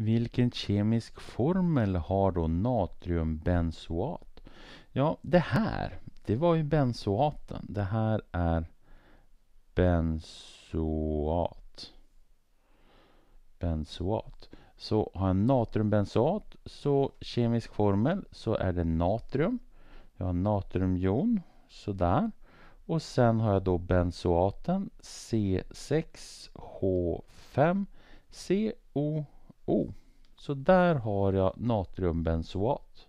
Vilken kemisk formel har då natriumbensoat? Ja, det här, det var ju bensoaten. Det här är bensoat. Benzoat. Så har jag natriumbenzoat, så kemisk formel, så är det natrium. Jag har natriumjon, sådär. Och sen har jag då bensoaten C6H5CO Oh, så där har jag natriumbenzoat.